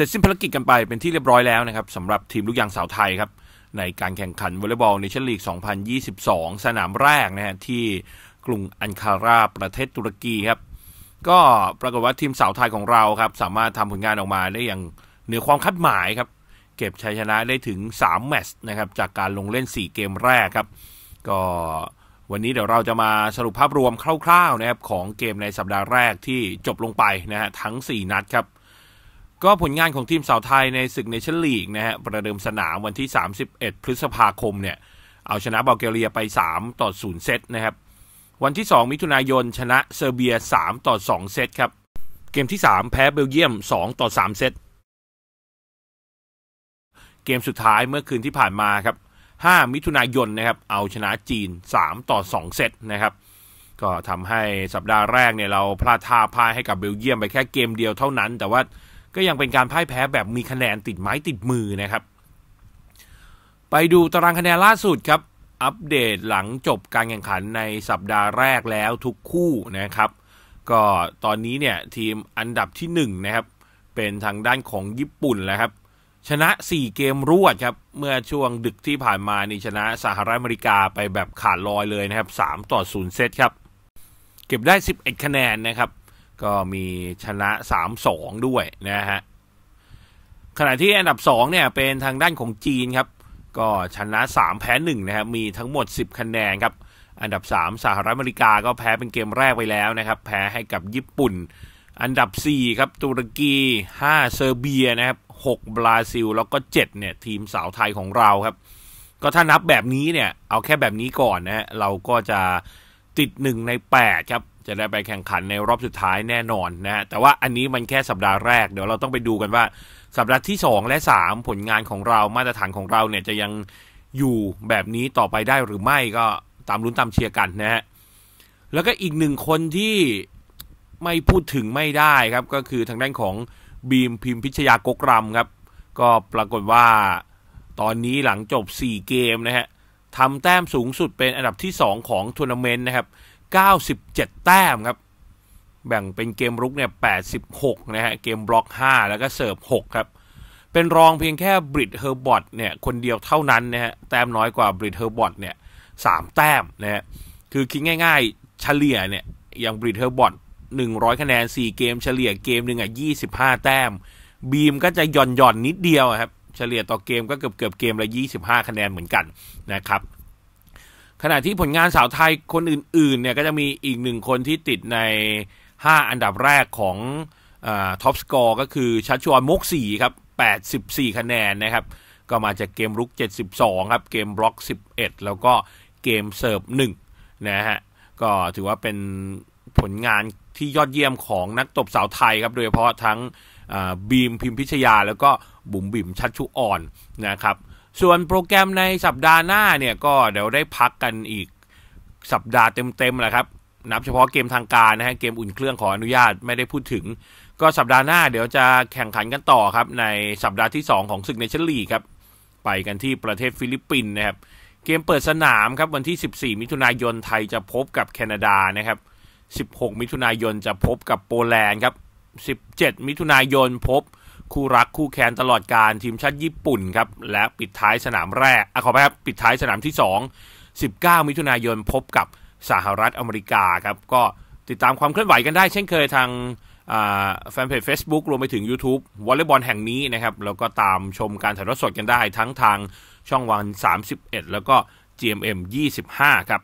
สร็จสิ้นภารกิจกันไปเป็นที่เรียบร้อยแล้วนะครับสำหรับทีมลูกยางสาวไทยครับ ในการแข่งขันวอลเลย์บอลในชั้นลีก 2022 สนามแรกนะฮะที่กรุงอันคาราประเทศตุรกีครับ ก็ปรากฏว่าทีมสาวไทยของเราครับ สามารถทำผลงานออกมาได้อย่างเหนือความคาดหมายครับ เก็บชัยชนะได้ถึง 3 แมตช์นะครับจากการลงเล่น4เกมแรกครับก็วันนี้เดี๋ยวเราจะมาสรุปภาพรวมคร่าวๆนะครับของเกมในสัปดาห์แรกที่จบลงไปนะฮะทั้ง 4นัดครับก็ผลงานของทีมสาวไทยในศึกเนชั่นลีกนะฮะประเดิมสนามวันที่ 31 พฤษภาคมเนี่ยเอาชนะบัลแกเรียไป 3 ต่อ 0 เซตนะครับวันที่ 2 มิถุนายน ชนะเซอร์เบีย 3 ต่อ 2 เซตครับเกมที่ 3 แพ้เบลเยียม 2 ต่อ 3 เซตเกมสุดท้ายเมื่อคืนที่ผ่านมาครับ 5 มิถุนายนนะครับเอาชนะจีน 3 ต่อ 2 เซตนะครับ ก็ทำให้สัปดาห์แรกเนี่ยเราพลาดท่าพ่ายให้กับเบลเยียมไปแค่เกมเดียวเท่านั้นแต่ว่าก็ยังเป็นการพ่ายแพ้แบบมีคะแนนติดไม้ติดมือนะครับ ไปดูตารางคะแนนล่าสุดครับ อัปเดตหลังจบการแข่งขันในสัปดาห์แรกแล้วทุกคู่นะครับ ก็ตอนนี้เนี่ยทีมอันดับที่1นะครับเป็นทางด้านของญี่ปุ่นแล้วครับ ชนะ 4 เกมรวดครับเมื่อช่วงดึกที่ผ่านมานี่ชนะสหรัฐอเมริกาไปแบบขาดลอยเลยนะครับ 3ต่อ0เซตครับเก็บได้ 11 คะแนนนะครับก็มีชนะสามสองด้วยนะฮะขณะที่อันดับสองเนี่ยเป็นทางด้านของจีนครับ ก็ชนะสามแพ้หนึ่งนะครับมีทั้งหมดสิบคะแนนครับ อันดับ 3 สหรัฐอเมริกาก็แพ้เป็นเกมแรกไปแล้วนะครับ แพ้ให้กับญี่ปุ่น อันดับ 4 ครับ ตุรกี5เซอร์เบียนะครับ 6 บราซิล แล้วก็ 7 เนี่ย ทีมสาวไทยของเราครับ ก็ถ้านับแบบนี้เนี่ยเอาแค่แบบนี้ก่อนนะเราก็จะติด1ใน8 ครับจะได้ไปแข่งขันในรอบสุดท้ายแน่นอนนะฮะ แต่ว่าอันนี้มันแค่สัปดาห์แรกเดี๋ยวเราต้องไปดูกันว่าสัปดาห์ที่ 2 และ 3 ผลงานของเรามาตรฐานของเราเนี่ยจะยังอยู่แบบนี้ต่อไปได้หรือไม่ก็ตามลุ้นตามเชียร์กันนะฮะ แล้วก็อีกหนึ่งคนที่ไม่พูดถึงไม่ได้ครับ ก็คือทางด้านของบีมพิมพิชยากกรำครับ ก็ปรากฏว่า ตอนนี้หลังจบ 4 เกมนะฮะทำแต้มสูงสุดเป็นอันดับที่ 2 ของทัวร์นาเมนต์นะครับ97 แต้มครับ แบ่งเป็นเกมรุกเนี่ย86 นะฮะ เกมบล็อก 5 แล้วก็เสิร์ฟ6ครับ เป็นรองเพียงแค่บริดเฮอร์บอตเนี่ยคนเดียวเท่านั้นนะฮะแต้มน้อยกว่าบริดเฮอร์บอตเนี่ย3แต้มนะฮะคือคิดง่ายๆ เฉลี่ยเนี่ยอย่างบริดเฮอร์บอต100 คะแนน 4เกมเฉลี่ยเกมหนึ่งอ่ะ25 แต้ม บีมก็จะหย่อนหย่อนนิดเดียวครับเฉลี่ยต่อเกมก็เกือบเกือบเกมละ 25 คะแนนเหมือนกันนะครับขณะที่ผลงานสาวไทยคนอื่นๆเนี่ยก็จะมีอีกหนึ่งคนที่ติดใน 5 อันดับแรกของท็อปสกอร์ก็คือชัชวอนมุกสีครับ 84 คะแนนนะครับ ก็มาจากเกมรุก 72 ครับ เกมบล็อก 11 แล้วก็เกมเสิร์ฟ 1 นะฮะ ก็ถือว่าเป็นผลงานที่ยอดเยี่ยมของนักตบสาวไทยครับโดยเฉพาะทั้งบีมพิมพิชยาแล้วก็บุ๋มบิ่มชัชชุอ่อนนะครับส่วนโปรแกรมในสัปดาห์หน้าเนี่ยก็เดี๋ยวได้พักกันอีกสัปดาห์เต็มๆแหละครับนับเฉพาะเกมทางการนะฮะเกมอุ่นเครื่องขออนุญาตไม่ได้พูดถึง ก็สัปดาห์หน้าเดี๋ยวจะแข่งขันกันต่อครับในสัปดาห์ที่2ของศึกเนชั่นลีกครับไปกันที่ประเทศฟิลิปปินส์นะครับ เกมเปิดสนามครับวันที่ 14 มิถุนายนไทยจะพบกับแคนาดานะครับ16 มิถุนายนจะพบกับโปแลนด์ครับ17 มิถุนายนพบคู่รักคู่แคนตลอดการทีมชาติญี่ปุ่นครับ และปิดท้ายสนามแรกอขอไปครับ ปิดท้ายสนามที่2 19 มิถุนายนพบกับสหรัฐอเมริกาครับ ก็ติดตามความเคลื่อนไหวกันได้ เช่นเคยทางแฟนเพจ Facebook รวมไปถึง YouTube วอลเลย์บอลแห่งนี้นะครับ แล้วก็ตามชมการถ่ายทอดสดกันได้ทั้งทางช่องวัน 31 แล้วก็ GMM 25 ครับ